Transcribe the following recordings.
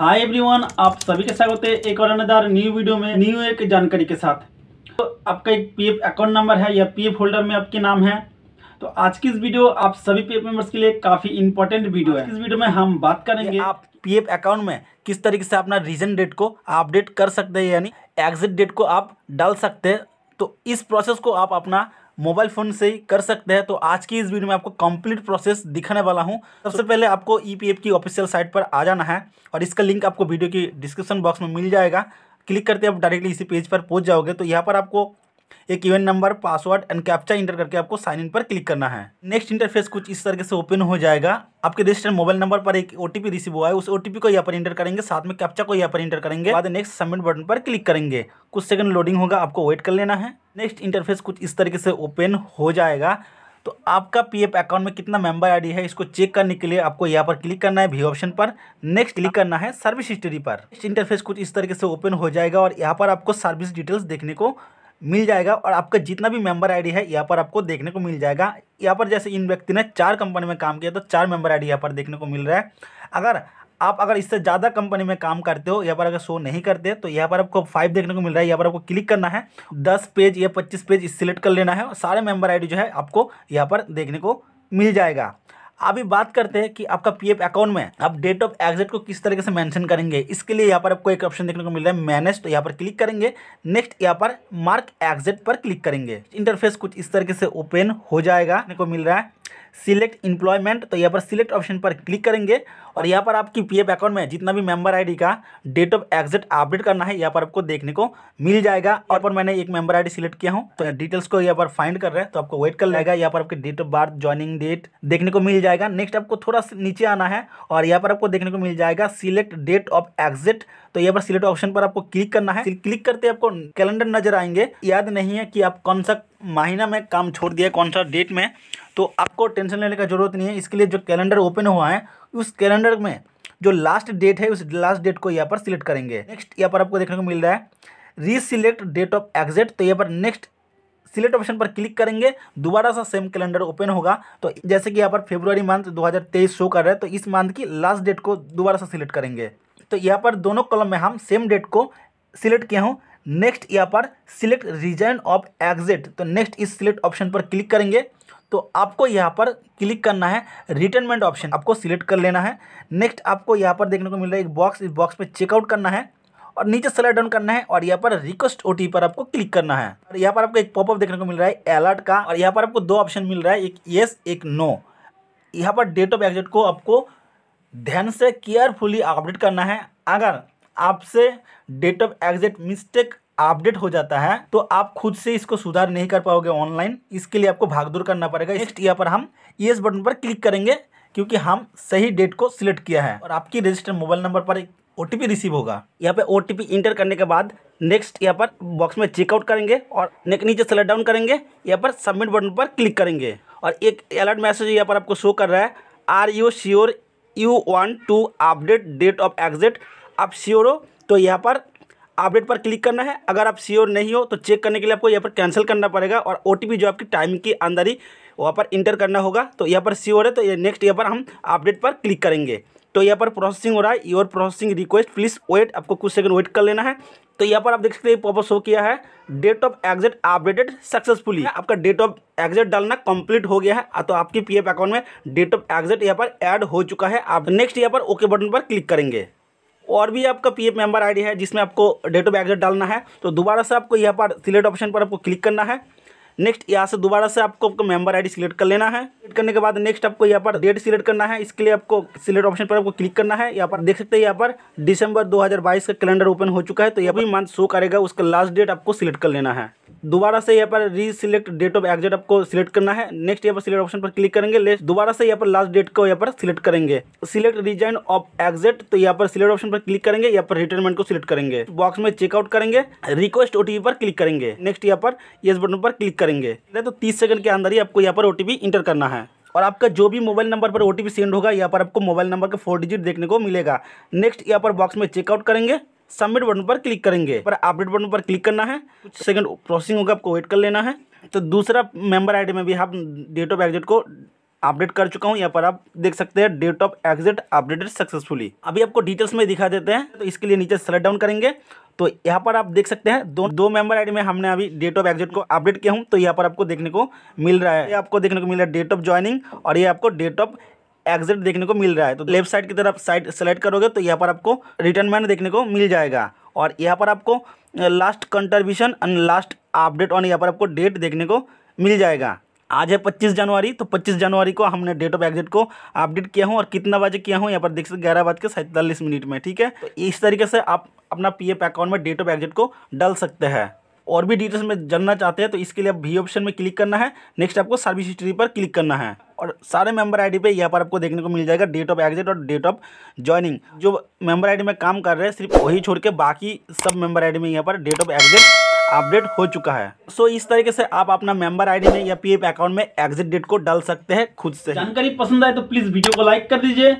hi everyone आप सभी के स्वागत है एक और अनदार न्यू वीडियो में न्यू एक जानकारी के साथ तो आपका एक पीएफ अकाउंट नंबर है या पीएफ होल्डर में आपके नाम है तो आज की इस वीडियो आप सभी पीएफ मेंबर्स के लिए काफ़ी इंपॉर्टेंट वीडियो है इस वीडियो में हम बात करेंगे आप पीएफ अकाउंट में किस तरीके से अपना रीजन डेट को अपडेट कर सकते हैं यानी एग्जिट डेट को आप डाल सकते हैं तो इस प्रोसेस को आप अपना मोबाइल फ़ोन से ही कर सकते हैं तो आज की इस वीडियो में आपको कंप्लीट प्रोसेस दिखाने वाला हूँ सबसे पहले आपको ई e की ऑफिशियल साइट पर आ जाना है और इसका लिंक आपको वीडियो की डिस्क्रिप्शन बॉक्स में मिल जाएगा क्लिक करते आप डायरेक्टली इसी पेज पर पहुँच जाओगे तो यहाँ पर आपको एक इवेंट number password and captcha enter करके आपको साइन इन पर क्लिक करना है नेक्स्ट इंटरफेस कुछ इस तरह से ओपन हो जाएगा आपके रजिस्टर्ड मोबाइल नंबर पर एक ओटीपी रिसीव हुआ है उस ओटीपी को यहाँ पर इंटर करेंगे साथ में कैप्चा को यहाँ पर इंटर करेंगे बाद नेक्स्ट सबमिट बटन पर क्लिक करेंगे कुछ सेकंड लोडिंग होगा आपको वेट कर लेना है नेक्स्ट इंटरफेस कुछ इस तरीके से ओपन हो जाएगा तो आपका पीएफ अकाउंट में कितना मेंबर आईडी है इसको चेक करने के लिए आपको यहाँ पर क्लिक करना है भी ऑप्शन पर नेक्स्ट क्लिक करना है सर्विस हिस्ट्री पर इंटरफेस कुछ इस तरीके से ओपन हो जाएगा और यहाँ पर आपको सर्विस डिटेल्स देखने को मिल जाएगा और आपका जितना भी मेंबर आईडी है यहाँ पर आपको देखने को मिल जाएगा यहाँ पर जैसे इन व्यक्ति ने चार कंपनी में काम किया तो चार मेंबर आईडी यहाँ पर देखने को मिल रहा है अगर आप अगर इससे ज़्यादा कंपनी में काम करते हो यहाँ पर अगर शो नहीं करते तो यहाँ पर आपको फाइव देखने को मिल रहा है यहाँ पर आपको क्लिक करना है दस पेज या पच्चीस पेज सिलेक्ट कर लेना है और सारे मेंबर आई जो है आपको यहाँ पर देखने को मिल जाएगा अभी बात करते हैं कि आपका पीएफ अकाउंट में आप डेट ऑफ एग्जिट को किस तरीके से मेंशन करेंगे इसके लिए यहाँ पर आपको एक ऑप्शन देखने को मिल रहा है मैनेज तो यहाँ पर क्लिक करेंगे नेक्स्ट यहाँ पर मार्क एग्जिट पर क्लिक करेंगे इंटरफेस कुछ इस तरीके से ओपन हो जाएगा को मिल रहा है सिलेक्ट इम्प्लॉयमेंट तो यहाँ पर सिलेक्ट ऑप्शन पर क्लिक करेंगे और यहाँ पर आपकी पीएफ अकाउंट में जितना भी मेंबर आईडी का डेट ऑफ एग्जिट अपडेट करना है यहाँ पर आपको देखने को मिल जाएगा और पर मैंने एक मेंबर आईडी सिलेक्ट किया हूँ तो डिटेल्स को यहाँ पर फाइंड कर रहे हैं तो आपको वेट कर लेगा यहाँ पर आपकी date of birth joining date देखने को मिल जाएगा नेक्स्ट आपको थोड़ा नीचे आना है और यहाँ पर आपको देखने को मिल जाएगा सिलेक्ट डेट ऑफ एग्जिट तो यहाँ पर सिलेक्ट ऑप्शन पर आपको क्लिक करना है क्लिक करते आपको कैलेंडर नजर आएंगे याद नहीं है कि आप कौन सा महीना में काम छोड़ दिया कौन सा डेट में तो आपको टेंशन लेने का ज़रूरत नहीं है इसके लिए जो कैलेंडर ओपन हुआ है उस कैलेंडर में जो लास्ट डेट है उस लास्ट डेट को यहाँ पर सिलेक्ट करेंगे नेक्स्ट यहाँ पर आपको देखने को मिल रहा है रीसिलेक्ट डेट ऑफ एग्जिट तो यहाँ पर नेक्स्ट सिलेक्ट ऑप्शन पर क्लिक करेंगे दोबारा सा सेम कैलेंडर ओपन होगा तो जैसे कि यहाँ पर फेब्रुवरी मंथ 2023 शो कर रहा है तो इस मंथ की लास्ट डेट को दोबारा सा सिलेक्ट करेंगे तो यहाँ पर दोनों कॉलम में हम सेम डेट को सिलेक्ट किया हूँ नेक्स्ट यहाँ पर सिलेक्ट रीजन ऑफ एग्जिट तो नेक्स्ट इस सिलेक्ट ऑप्शन पर क्लिक करेंगे तो आपको यहाँ पर क्लिक करना है रिटर्नमेंट ऑप्शन आपको सिलेक्ट कर लेना है नेक्स्ट आपको यहाँ पर देखने को मिल रहा है एक बॉक्स इस बॉक्स में चेकआउट करना है और नीचे सेलेक्ट डाउन करना है और यहाँ पर रिक्वेस्ट ओ पर आपको क्लिक करना है और यहाँ पर आपको एक पॉपअप देखने को मिल रहा है अलर्ट का और यहाँ पर आपको दो ऑप्शन मिल रहा है एक येस एक नो यहाँ पर डेट ऑफ एग्जिट को आपको ध्यान से केयरफुली अपडेट करना है अगर आपसे date of exit mistake update हो जाता है तो आप खुद से इसको सुधार नहीं कर पाओगे ऑनलाइन इसके लिए आपको भागदौड़ करना पड़ेगा नेक्स्ट यहाँ पर हम येस बटन पर क्लिक करेंगे क्योंकि हम सही डेट को सिलेक्ट किया है और आपकी रजिस्टर मोबाइल नंबर पर एक ओ रिसीव होगा यहाँ पे ओ इंटर करने के बाद नेक्स्ट यहाँ पर बॉक्स में चेकआउट करेंगे और नीचे सेलेक्ट डाउन करेंगे यहाँ पर सबमिट बटन पर क्लिक करेंगे और एक अलर्ट मैसेज यहाँ पर आपको शो कर रहा है are you sure you want to update date of exit आप श्योर हो तो यहाँ पर अपडेट पर क्लिक करना है अगर आप श्योर नहीं हो तो चेक करने के लिए आपको यहाँ पर कैंसिल करना पड़ेगा और ओ जो आपकी टाइम के अंदर ही वहाँ पर इंटर करना होगा तो यहाँ पर श्योर है तो ये नेक्स्ट यहाँ पर हम अपडेट पर क्लिक करेंगे तो यहाँ पर प्रोसेसिंग हो रहा है your processing request please wait आपको कुछ सेकंड वेट कर लेना है तो यहाँ पर आप देख सकते हैं पॉपअप शो किया है date of exit updated successfully आपका डेट ऑफ एग्जिट डालना कंप्लीट हो गया है तो आपकी पीएफ अकाउंट में डेट ऑफ एग्जिट यहाँ पर ऐड हो चुका है आप नेक्स्ट यहाँ पर ओके बटन पर क्लिक करेंगे और भी आपका पीएफ मेंबर आईडी है जिसमें आपको डेट ऑफ एग्जिट डालना है तो दोबारा से आपको यहाँ पर सिलेक्ट ऑप्शन पर आपको क्लिक करना है नेक्स्ट यहाँ से दोबारा से आपको आपको मेंबर आईडी सिलेक्ट कर लेना है सिलेक्ट करने के बाद नेक्स्ट आपको यहाँ पर डेट सिलेक्ट करना है इसके लिए आपको सिलेक्ट ऑप्शन पर आपको क्लिक करना है यहाँ पर देख सकते हैं यहाँ पर दिसंबर 2022 का कैलेंडर ओपन हो चुका है तो यहाँ मंथ शो करेगा उसका लास्ट डेट आपको सिलेक्ट कर लेना है दोबारा से यहाँ पर reselect date of exit आपको सिलेक्ट करना है नेक्स्ट यहाँ पर सिलेक्ट ऑप्शन पर क्लिक करेंगे दोबारा से यहाँ पर लास्ट डेट को यहाँ पर सिलेक्ट करेंगे सिलेक्ट रिजाइन ऑफ एग्जिट तो यहाँ पर सिलेक्ट ऑप्शन पर क्लिक करेंगे यहाँ पर रिटर्नमेंट को सिलेक्ट करेंगे बॉक्स में चेकआउट करेंगे रिक्वेस्ट ओटीपी पर क्लिक करेंगे नेक्स्ट यहाँ पर ये बटन पर क्लिक करेंगे तो तीस सेकंड के अंदर ही आपको यहाँ पर ओ इंटर करना है और आपका जो भी मोबाइल नंबर पर ओ सेंड होगा यहाँ पर आपको मोबाइल नंबर का फोर डिजिट देखने को मिलेगा नेक्स्ट यहाँ पर बॉक्स में चेकआउट करेंगे सबमिट बटन पर क्लिक करेंगे पर अपडेट बटन पर क्लिक करना है कुछ सेकंड प्रोसेसिंग होगा आपको वेट कर लेना है तो दूसरा मेंबर आईडी में भी आप डेट ऑफ एग्जिट को अपडेट कर चुका हूँ यहाँ पर आप देख सकते हैं date of exit updated successfully अभी आपको डिटेल्स में दिखा देते हैं तो इसके लिए नीचे सेलेक्ट डाउन करेंगे तो यहाँ पर आप देख सकते हैं दो दो मेंबर आईडी में हमने अभी डेट ऑफ एग्जिट को अपडेट किया हूँ तो यहाँ पर आपको देखने को मिल रहा है ये आपको देखने को मिल रहा है डेट ऑफ ज्वाइनिंग और ये आपको डेट ऑफ एग्जिट देखने को मिल रहा है तो लेफ्ट साइड की तरफ साइड सेलेक्ट करोगे तो यहाँ पर आपको रिटर्न मैन देखने को मिल जाएगा और यहाँ पर आपको last contribution and last update और यहाँ पर आपको डेट देखने को मिल जाएगा आज है पच्चीस जनवरी तो पच्चीस जनवरी को हमने डेट ऑफ एग्जिट को अपडेट किया हूँ और कितना बजे किया हूँ यहाँ पर देख सकते ग्यारह बज के सैंतालीस मिनट में ठीक है तो इस तरीके से आप अपना पी अकाउंट में डेट ऑफ एग्जिट को डाल सकते हैं और भी डिटेल्स में जानना चाहते हैं तो इसके लिए आप भी ऑप्शन में क्लिक करना है नेक्स्ट आपको सर्विस हिस्ट्री पर क्लिक करना है और सारे मेंबर आईडी पे यहाँ पर आपको देखने को मिल जाएगा डेट ऑफ एग्जिट और डेट ऑफ ज्वाइनिंग जो मेंबर आईडी में काम कर रहे हैं सिर्फ वही छोड़ के बाकी सब मेंबर आईडी में यहाँ पर डेट ऑफ एग्जिट अपडेट हो चुका है सो so, इस तरीके से आप अपना मेंबर आईडी में या पीएफ अकाउंट में एग्जिट डेट को डाल सकते हैं खुद से जानकारी पसंद आए तो प्लीज वीडियो को लाइक कर दीजिए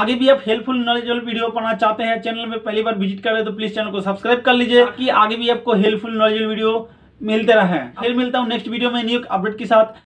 आगे भी आप हेल्पफुल नॉलेजेबल वीडियो पाना चाहते हैं चैनल में पहली बार विजिट कर रहे तो प्लीज चैनल को सब्सक्राइब कर लीजिए की आगे भी आपको हेल्पफुल नॉलेज वीडियो मिलते रहे फिर मिलता हूँ नेक्स्ट वीडियो में न्यू अपडेट के साथ